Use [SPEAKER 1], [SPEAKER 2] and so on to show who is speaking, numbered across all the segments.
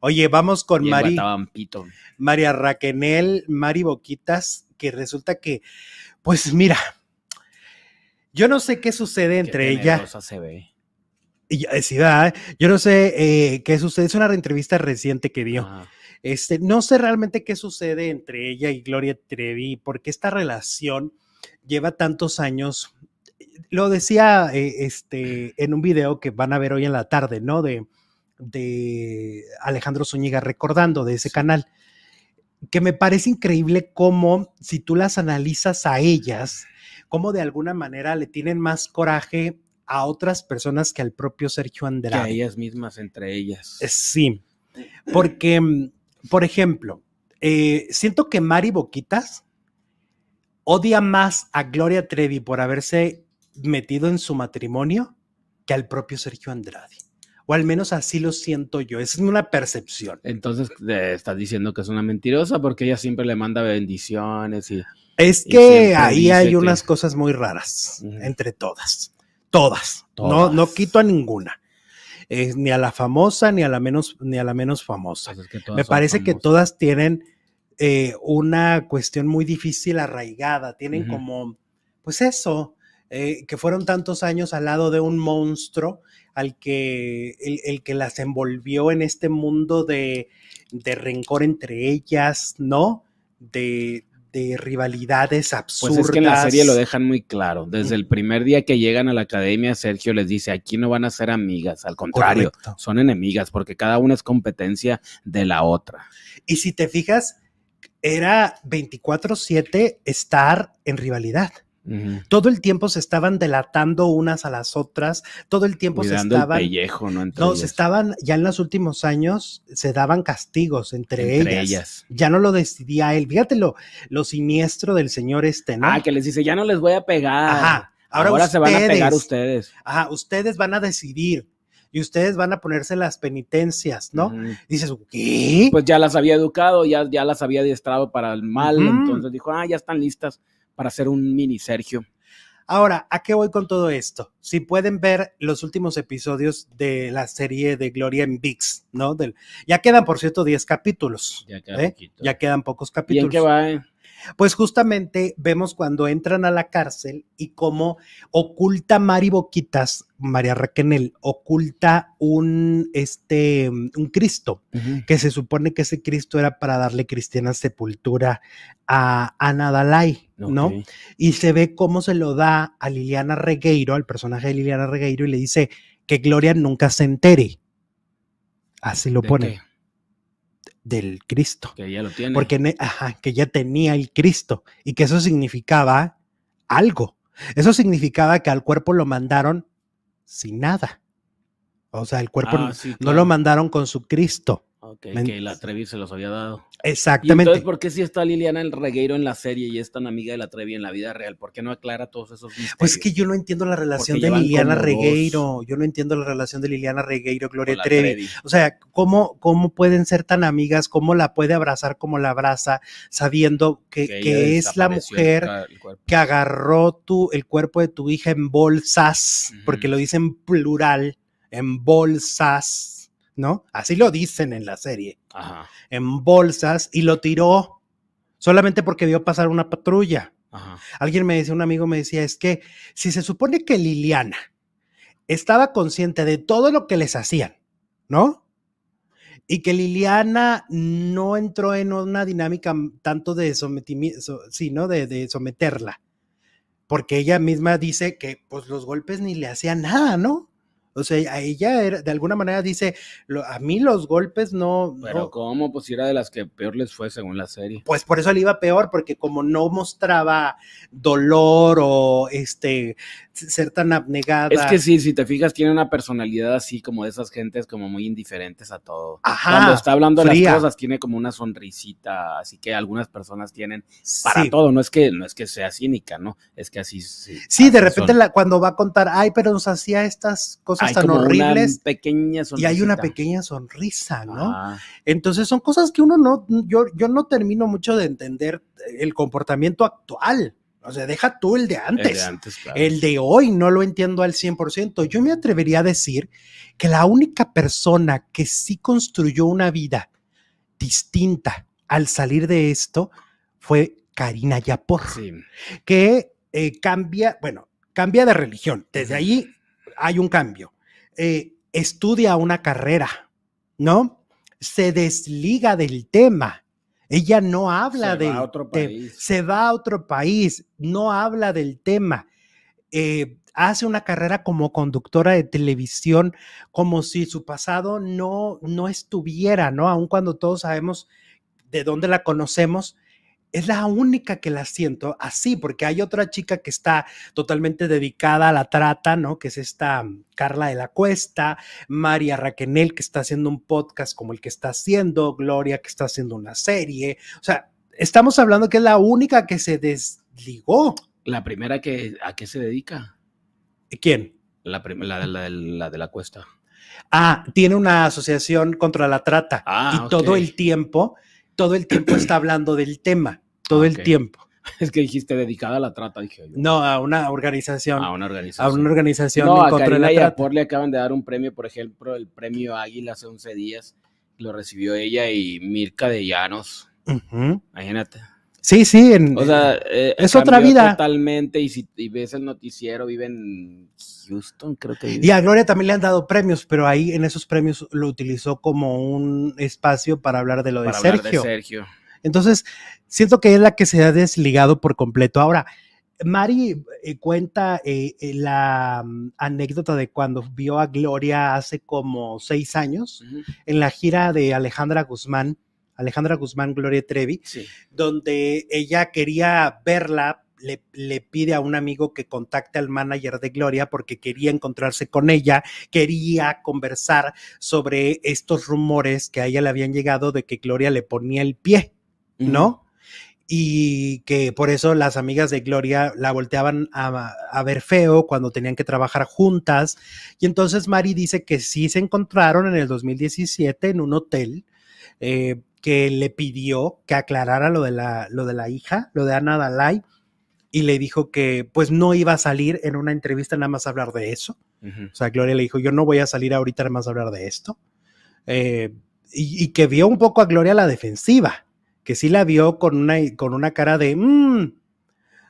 [SPEAKER 1] Oye, vamos con Mari. Pito. María Raquenel, Mari Boquitas, que resulta que, pues mira, yo no sé qué sucede entre qué ella.
[SPEAKER 2] Se ve.
[SPEAKER 1] Y, eh, sí, yo no sé eh, qué sucede. Es una entrevista reciente que dio. Este, no sé realmente qué sucede entre ella y Gloria Trevi, porque esta relación lleva tantos años. Lo decía eh, este, en un video que van a ver hoy en la tarde, ¿no? De, de Alejandro Zúñiga recordando de ese canal, que me parece increíble cómo si tú las analizas a ellas, cómo de alguna manera le tienen más coraje a otras personas que al propio Sergio Andrade. a ellas
[SPEAKER 2] mismas entre ellas. Eh, sí,
[SPEAKER 1] porque, por ejemplo, eh, siento que Mari Boquitas odia más a Gloria Trevi por haberse metido en su matrimonio que al propio Sergio Andrade
[SPEAKER 2] o al menos así lo siento yo. Esa es una percepción. Entonces eh, estás diciendo que es una mentirosa porque ella siempre le manda bendiciones y.
[SPEAKER 1] Es que ahí hay unas cosas muy raras, entre todas. Todas. No, quito a ninguna. Eh, ni a la famosa, ni a la menos, ni a la menos famosa. Pues Me parece que todas tienen eh, una cuestión muy difícil arraigada. Tienen como, pues eso, eh, que fueron tantos años al lado de un monstruo al que el, que las envolvió en este mundo de, rencor entre ellas, ¿no? De, rivalidades absurdas. Pues es que en la serie lo dejan
[SPEAKER 2] muy claro. Desde el primer día que llegan a la academia, Sergio les dice, aquí no van a ser amigas, al contrario, son enemigas porque cada una es competencia de la otra. Y si te fijas, era 24/7
[SPEAKER 1] estar en rivalidad. Todo el tiempo se estaban delatando unas a las otras, todo el tiempo se estaban. ¿no? se estaban, ya en los últimos años se daban castigos entre, ellas. Ya no lo decidía él. Fíjate lo, siniestro del señor este, Ah, que
[SPEAKER 2] les dice, ya no les voy a pegar. Ajá. Ahora, se van a pegar ustedes.
[SPEAKER 1] Ajá, ustedes van a decidir y ustedes van a ponerse las penitencias, ¿no? Dices,
[SPEAKER 2] ¿qué? Pues ya las había educado, ya, ya las había adiestrado para el mal, entonces dijo, ah, ya están listas, para hacer un mini Sergio. Ahora, ¿a qué voy con todo esto? Si pueden
[SPEAKER 1] ver los últimos episodios de la serie de Gloria en VIX, ¿no? Del, ya quedan, por cierto, 10 capítulos. Ya, quedan ¿eh? pocos capítulos. va, pues justamente vemos cuando entran a la cárcel y cómo oculta Mari Boquitas, María Raquenel, oculta un, este, un Cristo, que se supone que ese Cristo era para darle cristiana sepultura a Ana Dalai, ¿no? Y se ve cómo se lo da a Liliana Regueiro, al personaje de Liliana Regueiro, y le dice que Gloria nunca se entere. Así lo pone del Cristo.
[SPEAKER 2] Que ya lo tiene. Porque
[SPEAKER 1] ajá, que ya tenía el Cristo y que eso significaba algo. Eso significaba que al cuerpo lo mandaron sin nada. O sea, el cuerpo ah, no lo mandaron con su Cristo,
[SPEAKER 2] que la Trevi se los había dado. Exactamente. entonces, ¿por qué si está Liliana el Regueiro en la serie y es tan amiga de la Trevi en la vida real? ¿Por qué no aclara todos esos
[SPEAKER 1] Pues que yo no entiendo la relación de Liliana Regueiro.
[SPEAKER 2] Yo no entiendo la relación de Liliana Regueiro, Gloria Trevi.
[SPEAKER 1] O sea, ¿cómo, ¿cómo pueden ser tan amigas? ¿Cómo la puede abrazar como la abraza? Sabiendo que, es la mujer que agarró tu, el cuerpo de tu hija en bolsas, porque lo dicen plural, en bolsas ¿no? Así lo dicen en la serie. En bolsas y lo tiró solamente porque vio pasar una patrulla. Ajá. Alguien me decía, un amigo me decía, es que si se supone que Liliana estaba consciente de todo lo que les hacían, ¿no? Y que Liliana no entró en una dinámica tanto de sometimiento, sino de someterla, porque ella misma dice que pues los golpes ni le hacían nada, ¿no? O sea, ella de alguna manera dice, a mí los golpes no...
[SPEAKER 2] Pero ¿cómo? Pues era de las que peor les fue según la serie. Pues por eso le iba peor, porque como no
[SPEAKER 1] mostraba dolor o este, ser tan abnegada. Es que
[SPEAKER 2] sí, si te fijas, tiene una personalidad así como de esas gentes como muy indiferentes a todo. Ajá, Cuando está hablando de las cosas, tiene como una sonrisita, así que algunas personas tienen para todo. No es, que, no es que sea cínica, ¿no? Es que así... Sí, sí de repente
[SPEAKER 1] cuando va a contar, ay, pero nos hacía estas cosas están horribles.
[SPEAKER 2] y hay una pequeña sonrisa, ¿no?
[SPEAKER 1] Entonces son cosas que uno no, yo, no termino mucho de entender el comportamiento actual. O sea, deja tú el de antes. El de, hoy no lo entiendo al 100%. Yo me atrevería a decir que la única persona que sí construyó una vida distinta al salir de esto fue Karina Yapor, que eh, cambia, bueno, cambia de religión. Desde ahí hay un cambio. Eh, estudia una carrera, ¿no? Se desliga del tema. Ella no habla de Se va a otro país, no habla del tema. Eh, hace una carrera como conductora de televisión, como si su pasado no, no estuviera, ¿no? Aun cuando todos sabemos de dónde la conocemos, es la única que la siento así, porque hay otra chica que está totalmente dedicada a la trata, ¿no? Que es esta mm, Carla de la Cuesta, María Raquenel, que está haciendo un podcast como el que está haciendo, Gloria, que está haciendo una serie. O sea, estamos hablando que es la única que se
[SPEAKER 2] desligó. La primera que, ¿a qué se dedica? ¿Eh, ¿Quién? La, la, la, de la Cuesta.
[SPEAKER 1] Ah, tiene una asociación contra la trata ah, y todo el tiempo, todo el tiempo está hablando del tema todo ah, el tiempo. Es
[SPEAKER 2] que dijiste dedicada a la trata, dije yo. No, a una organización. A una organización. A una organización. No, la y Por le acaban de dar un premio, por ejemplo, el premio Águila hace 11 días. Lo recibió ella y Mirka de Llanos. Imagínate. Sí, sí. En, o sea, eh, eh, es otra vida. Totalmente. Y si ves el noticiero, vive en Houston, creo que. Y a Gloria
[SPEAKER 1] también le han dado premios, pero ahí en esos premios lo utilizó como un espacio para hablar de lo de Sergio. Hablar de Sergio. Entonces, siento que es la que se ha desligado por completo. Ahora, Mari eh, cuenta eh, eh, la mm, anécdota de cuando vio a Gloria hace como seis años en la gira de Alejandra Guzmán, Alejandra Guzmán, Gloria Trevi, donde ella quería verla. Le, le, pide a un amigo que contacte al manager de Gloria porque quería encontrarse con ella, quería conversar sobre estos rumores que a ella le habían llegado de que Gloria le ponía el pie ¿no? Y que por eso las amigas de Gloria la volteaban a, ver feo cuando tenían que trabajar juntas. Y entonces Mari dice que sí se encontraron en el 2017 en un hotel eh, que le pidió que aclarara lo de, la, lo de la hija, lo de Ana Dalai, y le dijo que pues no iba a salir en una entrevista nada más a hablar de eso. O sea, Gloria le dijo, yo no voy a salir ahorita nada más a hablar de esto. Eh, y, que vio un poco a Gloria la defensiva que sí la vio con una, con una cara de, mm,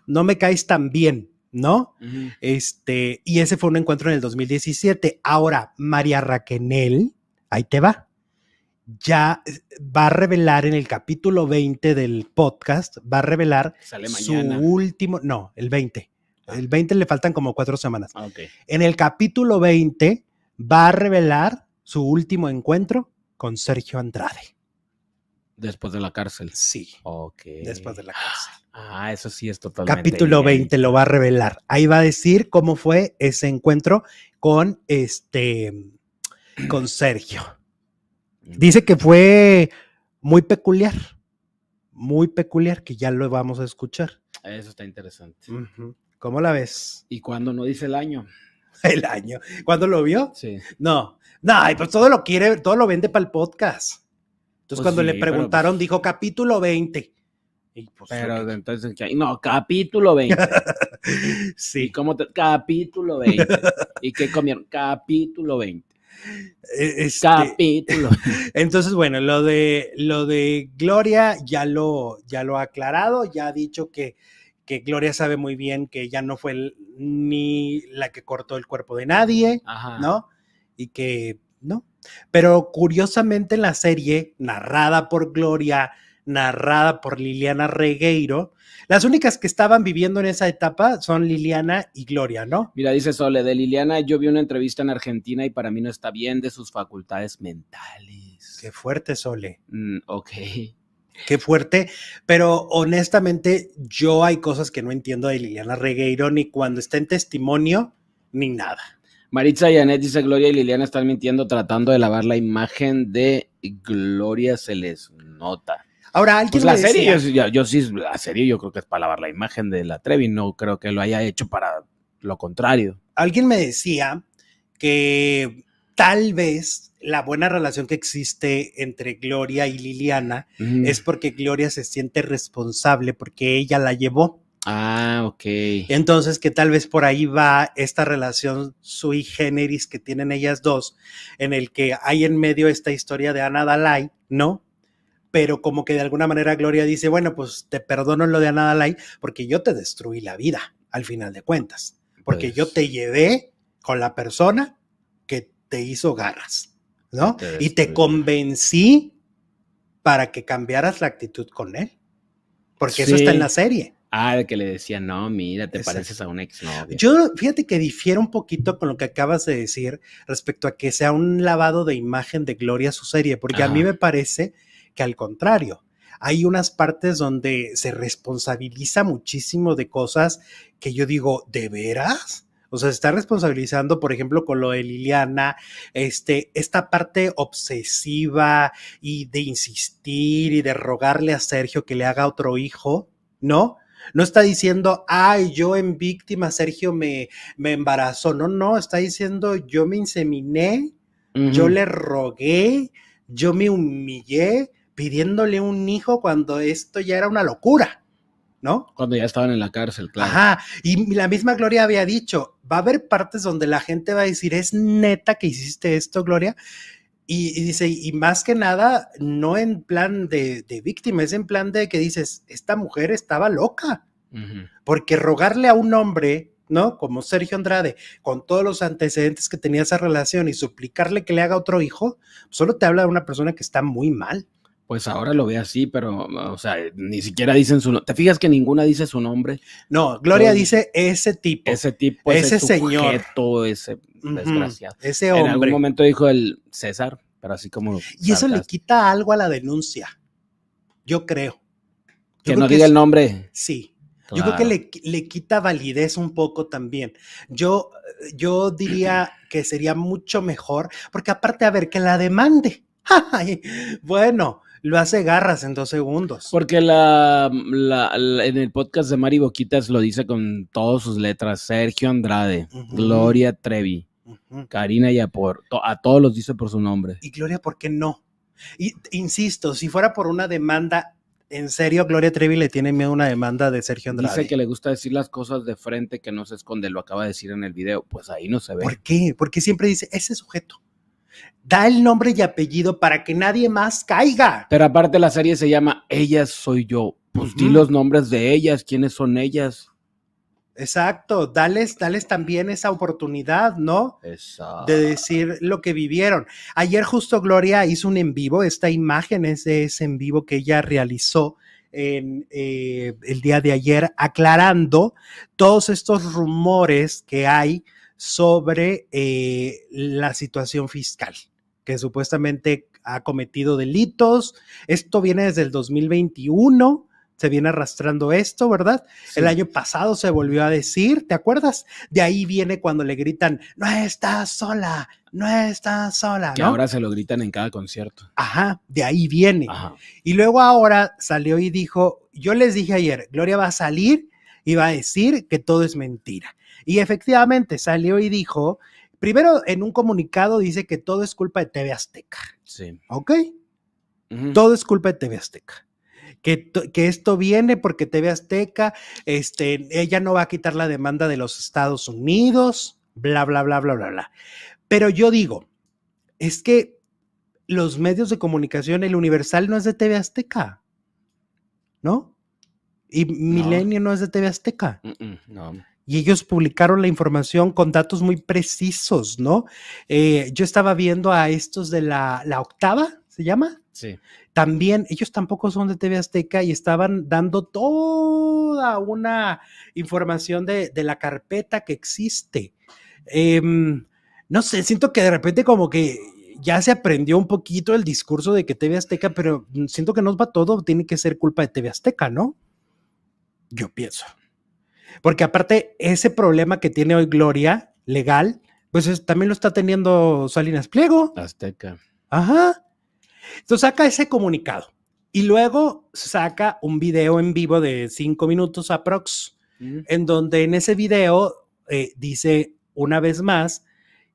[SPEAKER 1] no me caes tan bien, ¿no? Este, y ese fue un encuentro en el 2017. Ahora, María Raquenel, ahí te va, ya eh, va a revelar en el capítulo 20 del podcast, va a revelar su último, no, el 20. Ah. El 20 le faltan como cuatro semanas. Ah, en el capítulo 20 va a revelar su último encuentro con Sergio Andrade.
[SPEAKER 2] Después de la cárcel. Sí. Después de la cárcel. Ah, eso sí es totalmente. Capítulo 20
[SPEAKER 1] lo va a revelar. Ahí va a decir cómo fue ese encuentro con este con Sergio. Dice que fue muy peculiar, muy peculiar, que ya lo vamos a escuchar.
[SPEAKER 2] Eso está interesante. ¿Cómo la ves? ¿Y cuando no dice el año? El año.
[SPEAKER 1] ¿Cuándo lo vio? Sí. No, no, pues todo lo quiere, todo lo vende para el podcast.
[SPEAKER 2] Entonces, pues cuando le preguntaron,
[SPEAKER 1] pues, dijo capítulo 20.
[SPEAKER 2] Pues, pero entonces, no, capítulo 20. sí. capítulo 20. ¿Y que comieron? Capítulo 20. E, este, capítulo. Entonces, bueno,
[SPEAKER 1] lo de, lo de Gloria ya lo, ya lo ha aclarado, ya ha dicho que, que Gloria sabe muy bien que ella no fue ni la que cortó el cuerpo de nadie, ¿no? Y que pero curiosamente en la serie, narrada por Gloria, narrada por Liliana Regueiro, las únicas que estaban viviendo en esa etapa son Liliana
[SPEAKER 2] y Gloria, ¿no? Mira, dice Sole, de Liliana yo vi una entrevista en Argentina y para mí no está bien de sus facultades mentales.
[SPEAKER 1] Qué fuerte, Sole.
[SPEAKER 2] Mm, ok.
[SPEAKER 1] Qué fuerte, pero honestamente yo hay
[SPEAKER 2] cosas que no entiendo de Liliana Regueiro ni cuando está en testimonio ni nada. Maritza Anet dice Gloria y Liliana están mintiendo tratando de lavar la imagen de Gloria se les nota. Ahora alguien pues la serie, yo, sí, la serie yo creo que es para lavar la imagen de la Trevi, no creo que lo haya hecho para lo contrario. Alguien me decía
[SPEAKER 1] que tal vez la buena relación que existe entre Gloria y Liliana es porque Gloria se siente responsable porque ella la llevó Ah, ok. Entonces, que tal vez por ahí va esta relación sui generis que tienen ellas dos, en el que hay en medio esta historia de Ana Dalai, ¿no? Pero como que de alguna manera Gloria dice, bueno, pues te perdono lo de Ana Dalai porque yo te destruí la vida, al final de cuentas, porque yo pues. te llevé con la persona que te hizo garras, ¿no? y te convencí para que cambiaras la actitud con él, porque eso está en la serie.
[SPEAKER 2] Ah, que le decía, no, mira, te pareces a un exnovio.
[SPEAKER 1] Yo, fíjate que difiero un poquito con lo que acabas de decir respecto a que sea un lavado de imagen de Gloria su serie, porque a mí me parece que al contrario, hay unas partes donde se responsabiliza muchísimo de cosas que yo digo, ¿de veras? O sea, se está responsabilizando, por ejemplo, con lo de Liliana, este, esta parte obsesiva y de insistir y de rogarle a Sergio que le haga otro hijo, ¿no? No está diciendo, ay, yo en víctima, Sergio me, me embarazó. No, no, está diciendo, yo me inseminé, yo le rogué, yo me humillé pidiéndole un hijo cuando esto ya era una locura. ¿No?
[SPEAKER 2] Cuando ya estaban en la cárcel, claro.
[SPEAKER 1] Ajá, y la misma Gloria había dicho, va a haber partes donde la gente va a decir, es neta que hiciste esto, Gloria, y, dice, y más que nada, no en plan de, víctima, es en plan de que dices, esta mujer estaba loca, porque rogarle a un hombre, ¿no? Como Sergio Andrade, con todos los antecedentes que tenía esa relación y suplicarle que le haga otro hijo, solo te habla de una persona que está muy mal.
[SPEAKER 2] Pues ahora lo ve así, pero, o sea, ni siquiera dicen su nombre. ¿Te fijas que ninguna dice su nombre? No, Gloria dice ese tipo. Ese tipo, ese, señor. ese desgraciado. ese hombre. En algún momento dijo el César, pero así como.
[SPEAKER 1] Y eso le quita algo a la denuncia. Yo creo.
[SPEAKER 2] que no diga el nombre. Sí. Yo creo que
[SPEAKER 1] le, quita validez un poco también. Yo, yo diría que sería mucho mejor, porque aparte, a ver, que la demande. bueno, lo hace garras en dos segundos.
[SPEAKER 2] Porque la, en el podcast de Mari Boquitas lo dice con todas sus letras. Sergio Andrade, Gloria Trevi, Karina Yapor, a todos los dice por su nombre. Y
[SPEAKER 1] Gloria, ¿por qué no? Y, insisto, si fuera por una demanda, en serio, Gloria Trevi le tiene miedo a una demanda de Sergio Andrade. Dice que
[SPEAKER 2] le gusta decir las cosas de frente, que no se esconde, lo acaba de decir en el video. Pues ahí no se ve. ¿Por qué? Porque siempre dice ese sujeto. Da el nombre y apellido para que nadie más caiga. Pero aparte la serie se llama Ellas soy yo. Pues di los nombres de ellas, quiénes son ellas.
[SPEAKER 1] Exacto, dales, también esa oportunidad, ¿no?
[SPEAKER 2] Exacto. De
[SPEAKER 1] decir lo que vivieron. Ayer justo Gloria hizo un en vivo, esta imagen es de ese en vivo que ella realizó en, eh, el día de ayer, aclarando todos estos rumores que hay sobre eh, la situación fiscal, que supuestamente ha cometido delitos. Esto viene desde el 2021 se viene arrastrando esto, ¿verdad? El año pasado se volvió a decir, ¿te acuerdas? De ahí viene cuando le gritan, no estás sola, no estás sola. Que ahora
[SPEAKER 2] se lo gritan en cada concierto. Ajá, de ahí
[SPEAKER 1] viene. Y luego ahora salió y dijo, yo les dije ayer, Gloria va a salir y va a decir que todo es mentira. Y efectivamente salió y dijo, primero en un comunicado dice que todo es culpa de TV Azteca. Sí. ¿Ok? Todo es culpa de TV Azteca. Que, que, esto viene porque TV Azteca, este, ella no va a quitar la demanda de los Estados Unidos, bla, bla, bla, bla, bla, bla. Pero yo digo, es que los medios de comunicación, el Universal no es de TV Azteca, ¿no? Y Milenio no es de TV Azteca. no y ellos publicaron la información con datos muy precisos, ¿no? Eh, yo estaba viendo a estos de la, octava, ¿se llama? Sí. También, ellos tampoco son de TV Azteca y estaban dando toda una información de, de la carpeta que existe. Em, no sé, siento que de repente como que ya se aprendió un poquito el discurso de que TV Azteca, pero siento que no va todo, tiene que ser culpa de TV Azteca, ¿no? Yo pienso. Porque aparte, ese problema que tiene hoy Gloria, legal, pues también lo está teniendo Salinas Pliego.
[SPEAKER 2] Azteca.
[SPEAKER 1] Ajá. Entonces saca ese comunicado y luego saca un video en vivo de cinco minutos aprox, mm. en donde en ese video eh, dice una vez más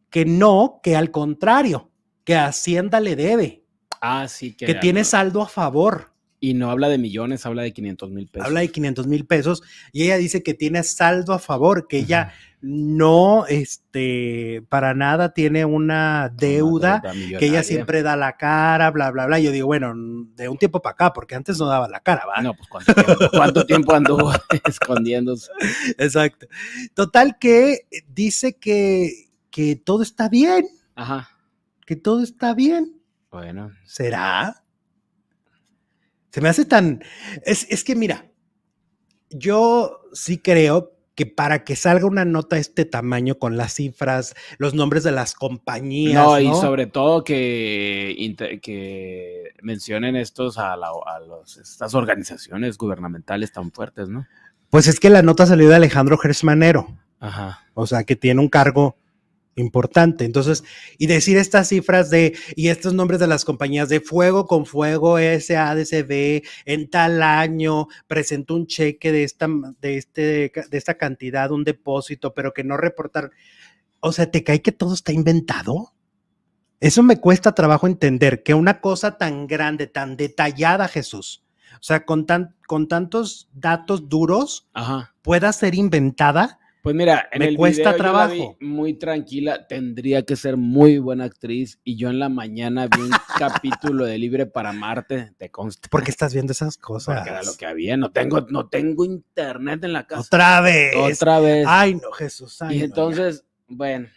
[SPEAKER 1] que no, que al contrario, que Hacienda le debe.
[SPEAKER 2] Ah, sí, que, que tiene
[SPEAKER 1] saldo a favor. Y no habla de millones, habla de 500 mil pesos. Habla de 500 mil pesos y ella dice que tiene saldo a favor, que ella no, este, para nada tiene una deuda, que ella siempre da la cara, bla, bla, bla. Yo digo, bueno, de un tiempo para acá, porque antes no daba la cara,
[SPEAKER 2] ¿va? No, pues cuánto tiempo, ¿cuánto anduvo
[SPEAKER 1] escondiéndose. Exacto. Total que dice que, que todo está bien. Ajá. Que todo está bien. Bueno. ¿Será? Se me hace tan... Es, que mira, yo sí creo que para que salga una nota de este tamaño con las cifras, los nombres de las compañías. No, y sobre
[SPEAKER 2] todo que, que mencionen estos a, la, estas organizaciones gubernamentales tan fuertes, ¿no? Pues es
[SPEAKER 1] que la nota salió de Alejandro Gersmanero. Ajá. O sea, que tiene un cargo importante. Entonces, y decir estas cifras de, y estos nombres de las compañías de fuego con fuego, SADCB, en tal año, presentó un cheque de esta, de este, de esta cantidad, un depósito, pero que no reportar. O sea, ¿te cae que todo está inventado? Eso me cuesta trabajo entender, que una cosa tan grande, tan detallada, Jesús, o sea, con, tan, con tantos datos duros, pueda ser inventada
[SPEAKER 2] pues mira, en el cuesta trabajo. muy tranquila, tendría que ser muy buena actriz. Y yo en la mañana vi un capítulo de Libre para Marte, te consta.
[SPEAKER 1] ¿Por qué estás viendo esas cosas? Porque era lo
[SPEAKER 2] que había. No tengo, no tengo internet en la casa. Otra vez. Otra vez. Ay, no, Jesús. y entonces, bueno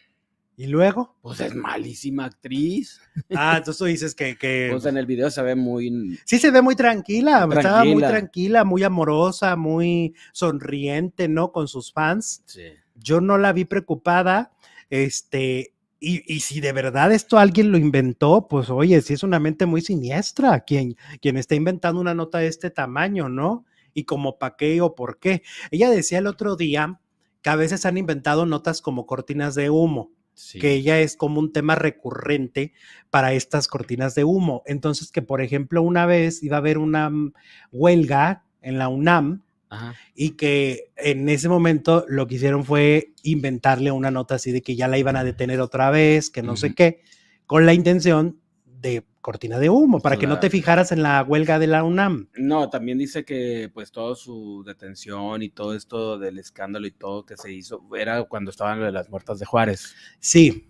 [SPEAKER 2] ¿Y luego? Pues es malísima actriz. Ah, entonces tú dices que, Pues en el video se ve muy...
[SPEAKER 1] Sí, se ve muy tranquila, estaba muy
[SPEAKER 2] tranquila,
[SPEAKER 1] muy amorosa, muy sonriente, ¿no? Con sus fans. Sí. Yo no la vi preocupada, este, y, si de verdad esto alguien lo inventó, pues oye, sí es una mente muy siniestra quien, quien está inventando una nota de este tamaño, ¿no? Y como pa' qué o por qué. Ella decía el otro día que a veces han inventado notas como cortinas de humo que ya es como un tema recurrente para estas cortinas de humo. Entonces, que por ejemplo, una vez iba a haber una mm, huelga en la UNAM y que en ese momento lo que hicieron fue inventarle una nota así de que ya la iban a detener otra vez, que no sé qué, con la intención de cortina de humo, para que no te fijaras en la huelga de la UNAM.
[SPEAKER 2] No, también dice que pues toda su detención y todo esto del escándalo y todo que se hizo era cuando estaban de las muertas de Juárez. Sí.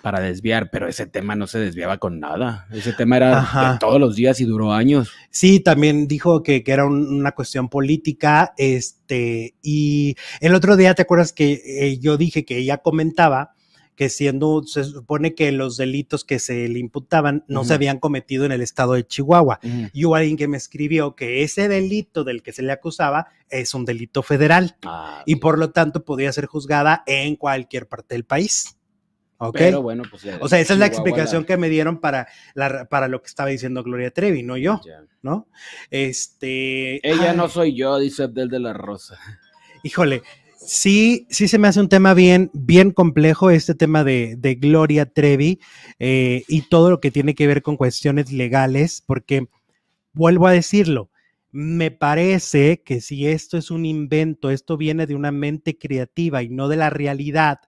[SPEAKER 2] Para desviar, pero ese tema no se desviaba con nada. Ese tema era de todos los días y duró años. Sí, también dijo que, era una cuestión política. Este,
[SPEAKER 1] y el otro día, ¿te acuerdas que eh, yo dije que ella comentaba? que siendo, se supone que los delitos que se le imputaban no se habían cometido en el estado de Chihuahua. Y hubo alguien que me escribió que ese delito del que se le acusaba es un delito federal ah, y pues. por lo tanto podía ser juzgada en cualquier parte del país. Okay. Pero bueno, pues o sea, esa es la explicación que me dieron para, para lo que estaba diciendo Gloria Trevi, no
[SPEAKER 2] yo, ¿no? Este. Ella no soy yo, dice Abdel de la Rosa.
[SPEAKER 1] Híjole, sí, sí se me hace un tema bien, bien complejo este tema de, Gloria Trevi eh, y todo lo que tiene que ver con cuestiones legales, porque vuelvo a decirlo, me parece que si esto es un invento, esto viene de una mente creativa y no de la realidad,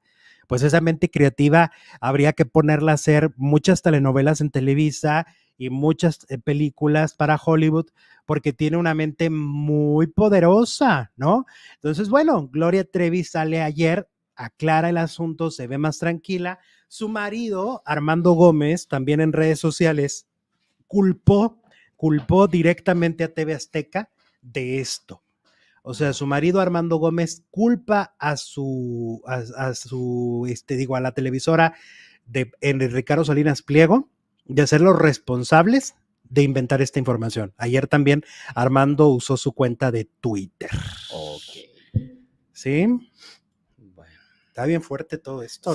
[SPEAKER 1] pues esa mente creativa habría que ponerla a hacer muchas telenovelas en Televisa y muchas eh, películas para Hollywood, porque tiene una mente muy poderosa, ¿no? Entonces, bueno, Gloria Trevi sale ayer, aclara el asunto, se ve más tranquila. Su marido, Armando Gómez, también en redes sociales, culpó, culpó directamente a TV Azteca de esto. O sea, su marido Armando Gómez culpa a su, a, su, este, digo, a la televisora de, Enrique Ricardo Salinas Pliego de ser los responsables de inventar esta información. Ayer también Armando usó su cuenta de Twitter.
[SPEAKER 2] Ok.
[SPEAKER 1] ¿Sí? Bueno, está bien fuerte todo esto.